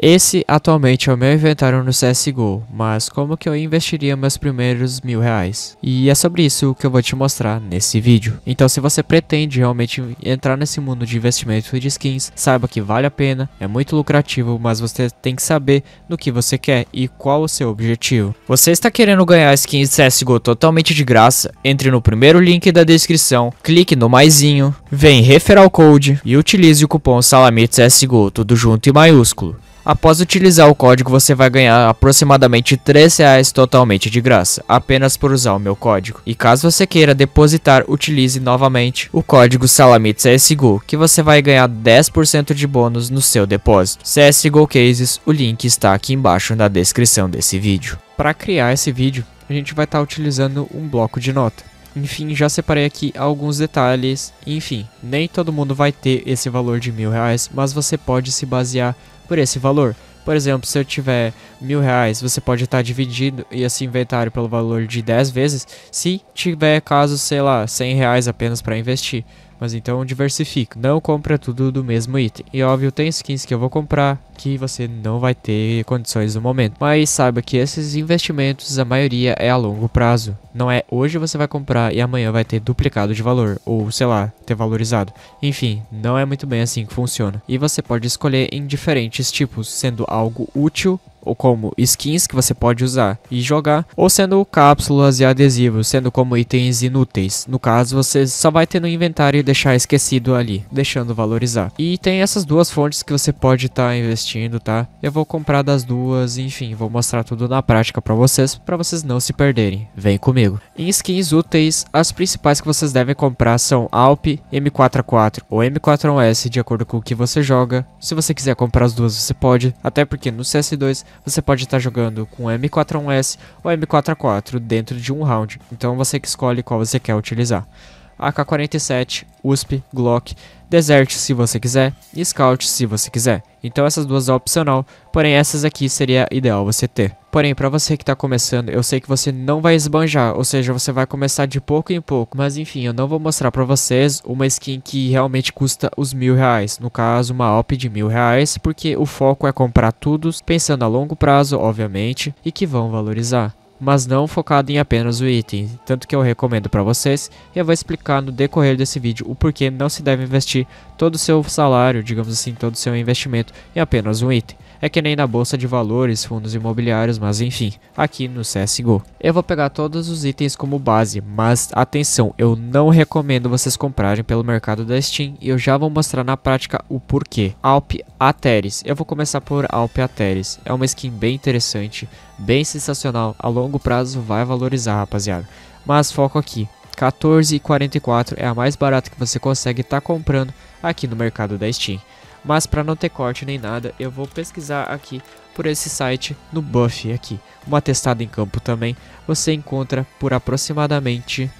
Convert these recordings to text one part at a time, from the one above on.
Esse atualmente é o meu inventário no CSGO, mas como que eu investiria meus primeiros mil reais? E é sobre isso que eu vou te mostrar nesse vídeo. Então se você pretende realmente entrar nesse mundo de investimento de skins, saiba que vale a pena, é muito lucrativo, mas você tem que saber no que você quer e qual o seu objetivo. Você está querendo ganhar skins de CSGO totalmente de graça? Entre no primeiro link da descrição, clique no maisinho, vem referral code e utilize o cupom SALAMITCSGO tudo junto e maiúsculo. Após utilizar o código, você vai ganhar aproximadamente 3 reais totalmente de graça, apenas por usar o meu código. E caso você queira depositar, utilize novamente o código SALAMITCSGO, que você vai ganhar 10% de bônus no seu depósito. CSGO Cases, o link está aqui embaixo na descrição desse vídeo. Para criar esse vídeo, a gente vai estar tá utilizando um bloco de nota. Enfim, já separei aqui alguns detalhes. Enfim, nem todo mundo vai ter esse valor de mil reais, mas você pode se basear por esse valor. Por exemplo, se eu tiver mil reais, você pode estar dividindo esse inventário pelo valor de 10 vezes, se tiver caso, sei lá, 100 reais apenas para investir. Mas então diversifique, não compra tudo do mesmo item. E óbvio, tem skins que eu vou comprar que você não vai ter condições no momento. Mas saiba que esses investimentos, a maioria é a longo prazo. Não é hoje você vai comprar e amanhã vai ter duplicado de valor, ou sei lá, ter valorizado. Enfim, não é muito bem assim que funciona. E você pode escolher em diferentes tipos, sendo algo útil ou como skins que você pode usar e jogar, ou sendo cápsulas e adesivos, sendo como itens inúteis. No caso, você só vai ter no inventário e deixar esquecido ali, deixando valorizar. E tem essas duas fontes que você pode estar tá investindo, tá? Eu vou comprar das duas, enfim, vou mostrar tudo na prática para vocês, para vocês não se perderem. Vem comigo. Em skins úteis, as principais que vocês devem comprar são Alp, M4A4 ou M41S, de acordo com o que você joga. Se você quiser comprar as duas, você pode, até porque no CS2 você pode estar jogando com M41S ou M44 dentro de um round. Então você que escolhe qual você quer utilizar. AK-47, USP, Glock, Desert se você quiser e Scout se você quiser. Então essas duas é opcional, porém essas aqui seria ideal você ter. Porém, para você que está começando, eu sei que você não vai esbanjar, ou seja, você vai começar de pouco em pouco. Mas enfim, eu não vou mostrar para vocês uma skin que realmente custa os mil reais. No caso, uma op de mil reais, porque o foco é comprar tudo, pensando a longo prazo, obviamente, e que vão valorizar mas não focado em apenas o item, tanto que eu recomendo para vocês e eu vou explicar no decorrer desse vídeo o porquê não se deve investir todo o seu salário, digamos assim, todo o seu investimento em apenas um item. É que nem na bolsa de valores, fundos imobiliários, mas enfim, aqui no CSGO. Eu vou pegar todos os itens como base, mas atenção, eu não recomendo vocês comprarem pelo mercado da Steam e eu já vou mostrar na prática o porquê. Alp Ateris, eu vou começar por Alp Ateris, é uma skin bem interessante, bem sensacional. A longo prazo vai valorizar, rapaziada. Mas foco aqui. 14,44 é a mais barata que você consegue estar tá comprando aqui no mercado da Steam. Mas para não ter corte nem nada, eu vou pesquisar aqui por esse site no Buff aqui. Uma testada em campo também você encontra por aproximadamente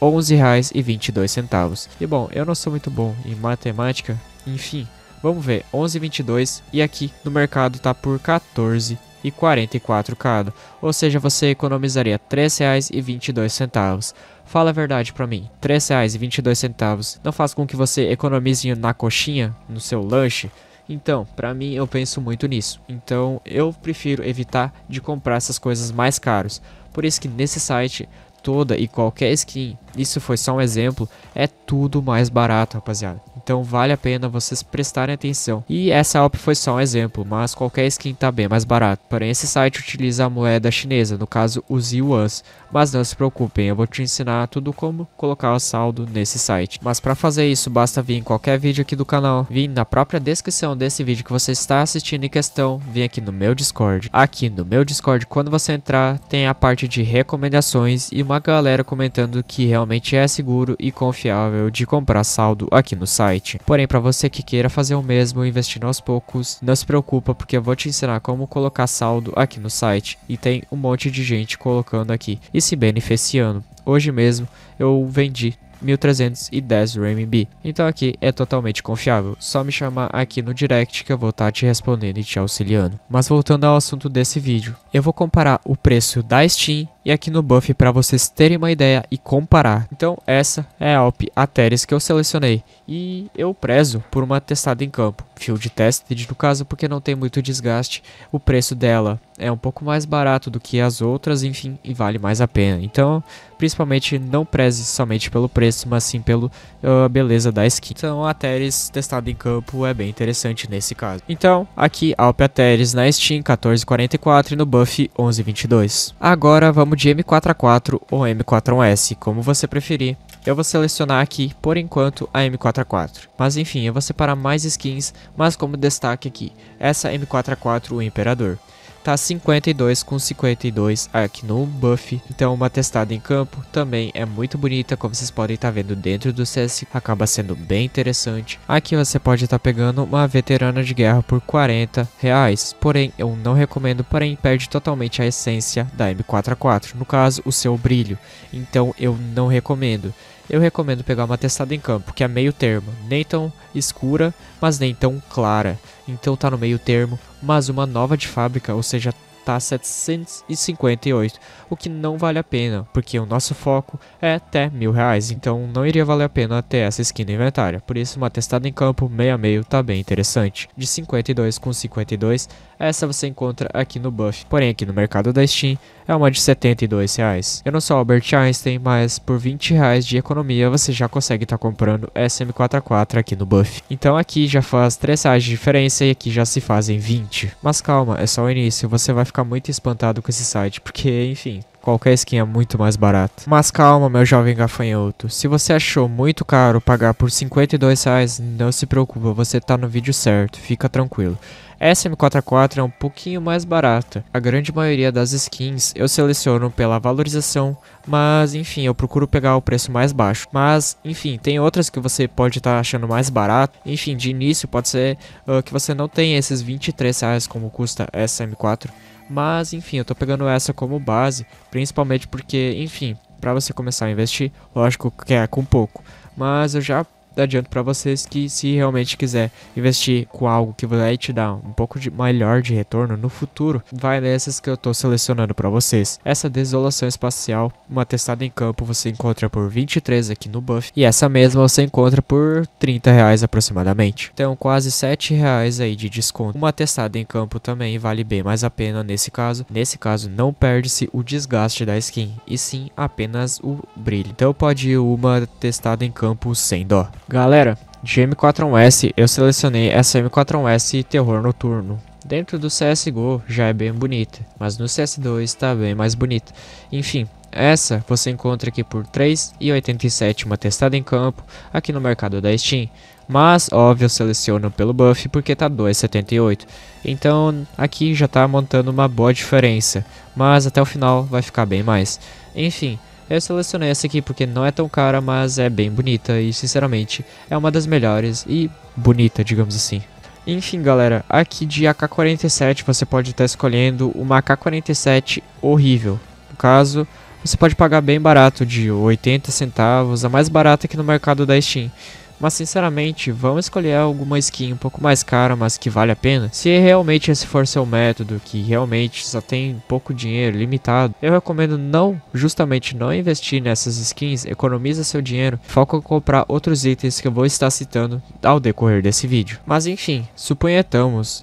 R$ 11,22. E bom, eu não sou muito bom em matemática, enfim, vamos ver, 11,22 e aqui no mercado tá por 14 e 44 cada, ou seja, você economizaria R$ 3,22. Fala a verdade para mim, R$ 3,22 não faz com que você economize na coxinha, no seu lanche? Então, para mim eu penso muito nisso. Então, eu prefiro evitar de comprar essas coisas mais caras. Por isso que nesse site toda e qualquer skin, isso foi só um exemplo, é tudo mais barato, rapaziada. Então vale a pena vocês prestarem atenção. E essa op foi só um exemplo, mas qualquer skin tá bem mais barato. Porém, esse site utiliza a moeda chinesa, no caso os yuan. Mas não se preocupem, eu vou te ensinar tudo como colocar o saldo nesse site. Mas para fazer isso, basta vir em qualquer vídeo aqui do canal, vir na própria descrição desse vídeo que você está assistindo em questão, vir aqui no meu Discord. Aqui no meu Discord, quando você entrar, tem a parte de recomendações e uma galera comentando que realmente é seguro e confiável de comprar saldo aqui no site. Porém, para você que queira fazer o mesmo, investindo aos poucos, não se preocupa porque eu vou te ensinar como colocar saldo aqui no site. E tem um monte de gente colocando aqui. E esse beneficiando. Hoje mesmo eu vendi 1310 RMB. Então aqui é totalmente confiável, só me chamar aqui no direct que eu vou estar tá te respondendo e te auxiliando. Mas voltando ao assunto desse vídeo, eu vou comparar o preço da Steam e aqui no buff para vocês terem uma ideia e comparar. Então essa é a Alp Ateris que eu selecionei e eu prezo por uma testada em campo. Field tested no caso porque não tem muito desgaste, o preço dela é um pouco mais barato do que as outras, enfim, e vale mais a pena. Então, principalmente não preze somente pelo preço, mas sim pela uh, beleza da skin. Então a Ateris testada em campo é bem interessante nesse caso. Então aqui Alp Ateris na Steam 14,44 e no buff 11,22. Agora vamos como de M4A4 ou M41S, como você preferir. Eu vou selecionar aqui, por enquanto, a M4A4. Mas enfim, eu vou separar mais skins, mas como destaque aqui, essa M4A4 o Imperador tá 52 com 52 aqui no buff. Então uma testada em campo também é muito bonita, como vocês podem estar tá vendo dentro do CS, acaba sendo bem interessante. Aqui você pode estar tá pegando uma veterana de guerra por 40 reais, porém eu não recomendo, porém perde totalmente a essência da M4A4, no caso o seu brilho, então eu não recomendo eu recomendo pegar uma testada em campo, que é meio termo, nem tão escura, mas nem tão clara. Então tá no meio termo, mas uma nova de fábrica, ou seja, tá 758, o que não vale a pena, porque o nosso foco é até mil reais, então não iria valer a pena ter essa skin inventária. inventário. Por isso, uma testada em campo meia meio tá bem interessante. De 52 com 52 essa você encontra aqui no Buff, porém aqui no mercado da Steam é uma de 72 reais. Eu não sou Albert Einstein, mas por 20 reais de economia você já consegue estar tá comprando SM44 aqui no Buff. Então aqui já faz 3 reais de diferença e aqui já se fazem 20. Mas calma, é só o início, você vai ficar muito espantado com esse site, porque enfim, qualquer skin é muito mais barato. Mas calma, meu jovem gafanhoto. Se você achou muito caro pagar por 52 reais, não se preocupa, você tá no vídeo certo, fica tranquilo m 44 é um pouquinho mais barata. A grande maioria das skins eu seleciono pela valorização, mas enfim, eu procuro pegar o preço mais baixo. Mas enfim, tem outras que você pode estar tá achando mais barato. Enfim, de início pode ser uh, que você não tenha esses 23 reais como custa m 4 Mas enfim, eu tô pegando essa como base, principalmente porque, enfim, para você começar a investir, lógico que é com pouco. Mas eu já adianto para vocês que se realmente quiser investir com algo que vai te dar um pouco de melhor de retorno no futuro, vai nessas que eu estou selecionando para vocês. Essa desolação espacial, uma testada em campo, você encontra por 23 aqui no Buff e essa mesma você encontra por 30 reais aproximadamente. Então quase 7 reais aí de desconto. Uma testada em campo também vale bem mais a pena nesse caso. Nesse caso não perde-se o desgaste da skin e sim apenas o brilho. Então pode ir uma testada em campo sem dó. Galera, de M4-1S eu selecionei essa M4-1S Terror Noturno. Dentro do CSGO já é bem bonita, mas no CS2 está bem mais bonita. Enfim, essa você encontra aqui por 3,87 uma testada em campo aqui no mercado da Steam. Mas, óbvio, seleciono pelo buff porque tá 2,78. Então, aqui já tá montando uma boa diferença, mas até o final vai ficar bem mais. Enfim, eu selecionei essa aqui porque não é tão cara, mas é bem bonita e, sinceramente, é uma das melhores e bonita, digamos assim. Enfim, galera, aqui de AK-47 você pode estar escolhendo uma AK-47 horrível. No caso, você pode pagar bem barato, de 80 centavos, a mais barata aqui no mercado da Steam. Mas sinceramente, vão escolher alguma skin um pouco mais cara, mas que vale a pena. Se realmente esse for seu método, que realmente só tem pouco dinheiro, limitado, eu recomendo não, justamente não investir nessas skins, economiza seu dinheiro, foca em comprar outros itens que eu vou estar citando ao decorrer desse vídeo. Mas enfim, suponhamos,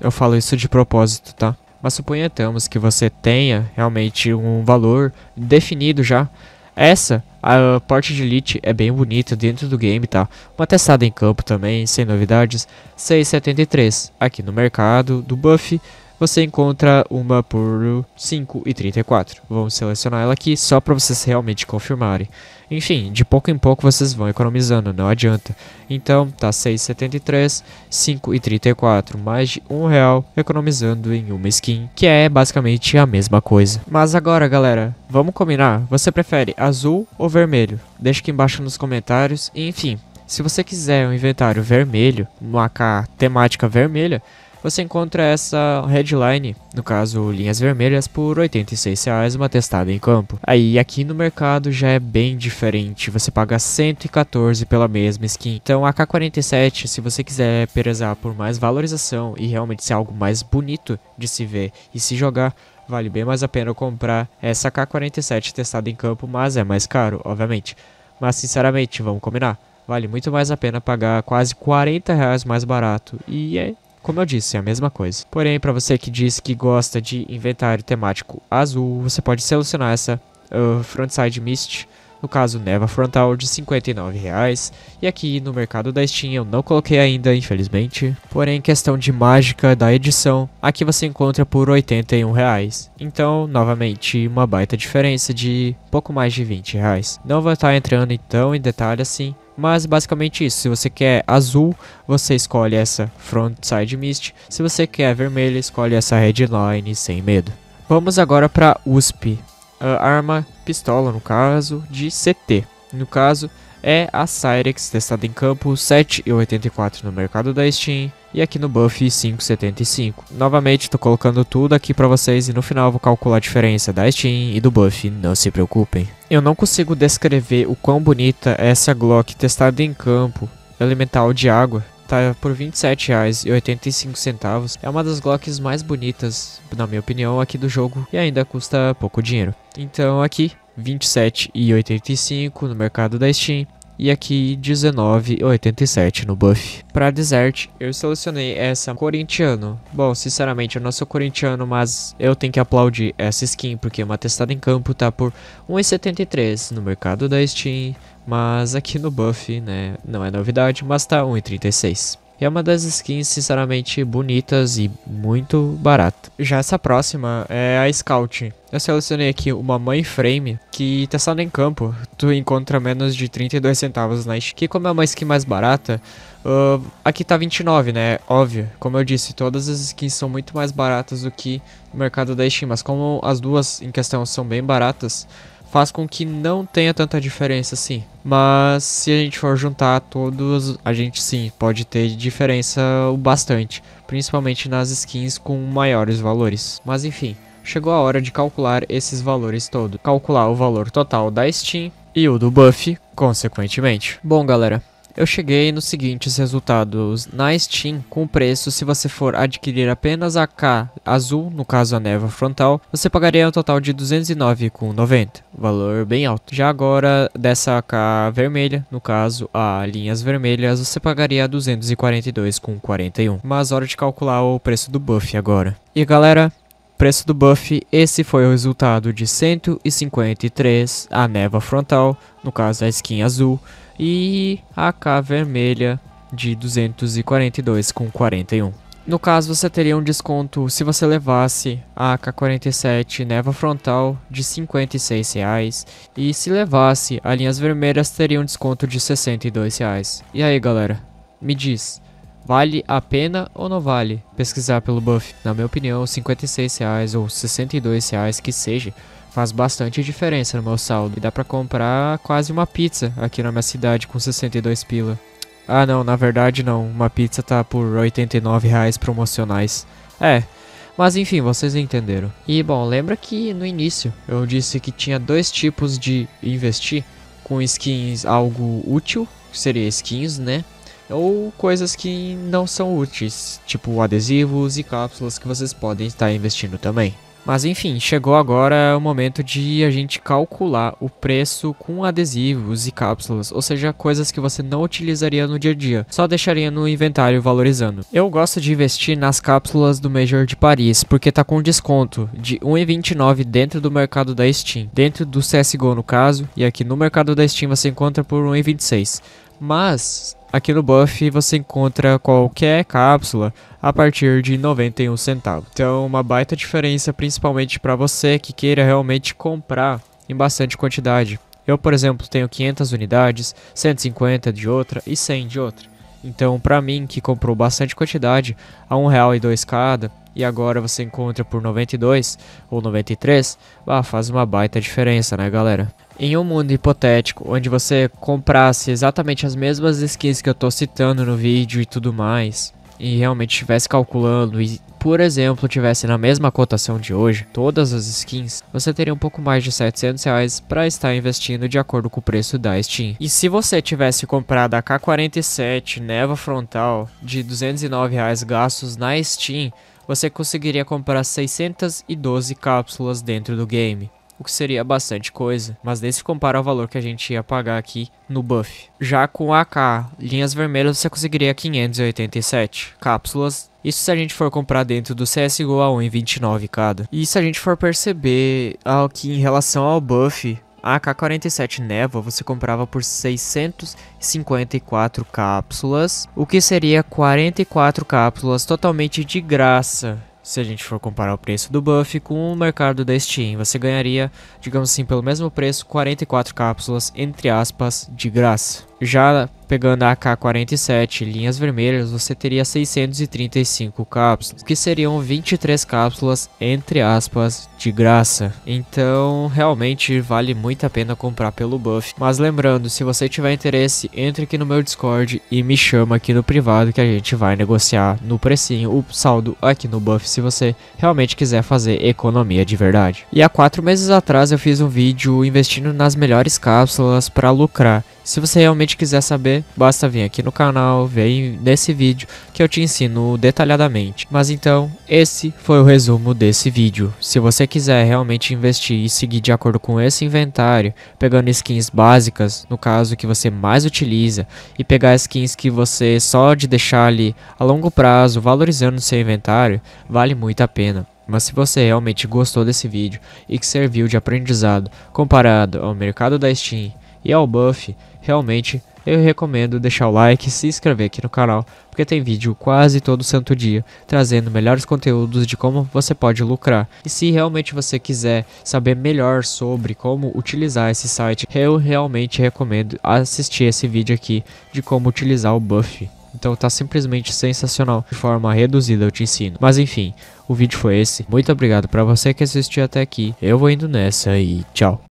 eu falo isso de propósito, tá? Mas suponhamos que você tenha realmente um valor definido já. Essa a parte de Elite é bem bonita dentro do game, tá? Uma testada em campo também, sem novidades, 6,73 aqui no mercado do buff você encontra uma por 5,34. Vamos selecionar ela aqui só para vocês realmente confirmarem. Enfim, de pouco em pouco vocês vão economizando, não adianta. Então, tá 6,73, 5,34, mais de um real economizando em uma skin, que é basicamente a mesma coisa. Mas agora, galera, vamos combinar? Você prefere azul ou vermelho? Deixa aqui embaixo nos comentários. Enfim, se você quiser um inventário vermelho, uma AK temática vermelha, você encontra essa headline, no caso linhas vermelhas, por R$ 86,00 uma testada em campo. Aí aqui no mercado já é bem diferente, você paga 114 pela mesma skin. Então a K47, se você quiser prezar por mais valorização e realmente ser algo mais bonito de se ver e se jogar, vale bem mais a pena comprar essa K47 testada em campo, mas é mais caro, obviamente. Mas sinceramente, vamos combinar, vale muito mais a pena pagar quase 40 reais mais barato e é como eu disse, é a mesma coisa. Porém, para você que diz que gosta de inventário temático azul, você pode selecionar essa uh, Frontside Mist no caso Neva Frontal de 59 reais e aqui no mercado da Steam eu não coloquei ainda, infelizmente, porém questão de mágica da edição, aqui você encontra por 81 reais. Então, novamente, uma baita diferença de pouco mais de 20 reais. Não vou estar entrando então em detalhe assim, mas basicamente isso, se você quer azul, você escolhe essa Frontside Mist, se você quer vermelho, escolhe essa Redline sem medo. Vamos agora para USP, ah, arma pistola, no caso, de CT. No caso, é a Cyrex, testada em campo 7,84 no mercado da Steam e aqui no buff 5,75. Novamente, estou colocando tudo aqui para vocês e no final vou calcular a diferença da Steam e do buff, não se preocupem. Eu não consigo descrever o quão bonita é essa Glock testada em campo, elemental de água, está por R$ 27,85. É uma das Glocks mais bonitas, na minha opinião, aqui do jogo e ainda custa pouco dinheiro. Então aqui, 27,85 no mercado da Steam e aqui 19,87 no buff. Para desert, eu selecionei essa corintiano. Bom, sinceramente, eu não sou corintiano, mas eu tenho que aplaudir essa skin, porque uma testada em campo tá por 1,73 no mercado da Steam, mas aqui no buff, né, não é novidade, mas tá 1,36 é uma das skins, sinceramente, bonitas e muito barata. Já essa próxima é a Scout. Eu selecionei aqui uma mãe frame que testando tá em campo, tu encontra menos de 32 centavos na skin. Como é uma skin mais barata, uh, aqui tá 29, né? Óbvio. Como eu disse, todas as skins são muito mais baratas do que no mercado da Steam, mas como as duas em questão são bem baratas, faz com que não tenha tanta diferença assim. Mas se a gente for juntar todos, a gente sim pode ter diferença o bastante, principalmente nas skins com maiores valores. Mas enfim, chegou a hora de calcular esses valores todos. Calcular o valor total da Steam e o do Buff, consequentemente. Bom, galera, eu cheguei nos seguintes resultados na Steam com o preço se você for adquirir apenas a K azul, no caso a neva frontal, você pagaria um total de 209,90, valor bem alto. Já agora dessa K vermelha, no caso a linhas vermelhas, você pagaria 242,41. Mas hora de calcular o preço do buff agora. E galera, Preço do buff, esse foi o resultado de 153, a neva frontal, no caso a skin azul, e a K vermelha de 242,41. No caso, você teria um desconto se você levasse a AK-47 Neva Frontal de R$ 56,00 e se levasse a Linhas Vermelhas teria um desconto de R$ 62,00. E aí, galera? Me diz, Vale a pena ou não vale pesquisar pelo buff? Na minha opinião, 56 reais ou 62 reais que seja, faz bastante diferença no meu saldo. E dá para comprar quase uma pizza aqui na minha cidade com 62 pila. Ah não, na verdade não, uma pizza tá por 89 reais promocionais. É, mas enfim, vocês entenderam. E bom, lembra que no início eu disse que tinha dois tipos de investir com skins algo útil, que seria skins, né? ou coisas que não são úteis, tipo adesivos e cápsulas que vocês podem estar investindo também. Mas enfim, chegou agora o momento de a gente calcular o preço com adesivos e cápsulas, ou seja, coisas que você não utilizaria no dia a dia, só deixaria no inventário valorizando. Eu gosto de investir nas cápsulas do Major de Paris, porque tá com desconto de 1,29 dentro do mercado da Steam, dentro do CSGO no caso, e aqui no mercado da Steam você encontra por 1,26. Mas aqui no Buff você encontra qualquer cápsula a partir de 91 centavos. Então, uma baita diferença, principalmente para você que queira realmente comprar em bastante quantidade. Eu, por exemplo, tenho 500 unidades, 150 de outra e 100 de outra. Então, para mim, que comprou bastante quantidade, a e dois cada, e agora você encontra por 92 ou 93, bah, faz uma baita diferença, né, galera? Em um mundo hipotético, onde você comprasse exatamente as mesmas skins que eu tô citando no vídeo e tudo mais, e realmente estivesse calculando e por exemplo, tivesse na mesma cotação de hoje, todas as skins, você teria um pouco mais de 700 reais para estar investindo de acordo com o preço da Steam. E se você tivesse comprado a K47 Neva Frontal de 209 reais gastos na Steam, você conseguiria comprar 612 cápsulas dentro do game o que seria bastante coisa, mas nem se compara ao valor que a gente ia pagar aqui no buff. Já com AK, linhas vermelhas, você conseguiria 587 cápsulas, isso se a gente for comprar dentro do CSGO a 1,29 cada. E se a gente for perceber que em relação ao buff, a AK-47 Neva você comprava por 654 cápsulas, o que seria 44 cápsulas totalmente de graça se a gente for comparar o preço do buff com o mercado da Steam, você ganharia, digamos assim, pelo mesmo preço, 44 cápsulas, entre aspas, de graça. Já Pegando a AK-47 linhas vermelhas, você teria 635 cápsulas, que seriam 23 cápsulas, entre aspas, de graça. Então, realmente vale muito a pena comprar pelo buff. Mas lembrando, se você tiver interesse, entre aqui no meu Discord e me chama aqui no privado que a gente vai negociar no precinho o saldo aqui no buff se você realmente quiser fazer economia de verdade. E há 4 meses atrás eu fiz um vídeo investindo nas melhores cápsulas para lucrar. Se você realmente quiser saber, basta vir aqui no canal, ver nesse vídeo que eu te ensino detalhadamente. Mas então, esse foi o resumo desse vídeo. Se você quiser realmente investir e seguir de acordo com esse inventário, pegando skins básicas, no caso que você mais utiliza, e pegar skins que você só de deixar ali a longo prazo, valorizando seu inventário, vale muito a pena. Mas se você realmente gostou desse vídeo e que serviu de aprendizado comparado ao mercado da Steam e ao buff, realmente eu recomendo deixar o like e se inscrever aqui no canal, porque tem vídeo quase todo santo dia, trazendo melhores conteúdos de como você pode lucrar. E se realmente você quiser saber melhor sobre como utilizar esse site, eu realmente recomendo assistir esse vídeo aqui de como utilizar o Buff. Então tá simplesmente sensacional, de forma reduzida eu te ensino. Mas enfim, o vídeo foi esse. Muito obrigado para você que assistiu até aqui. Eu vou indo nessa e tchau.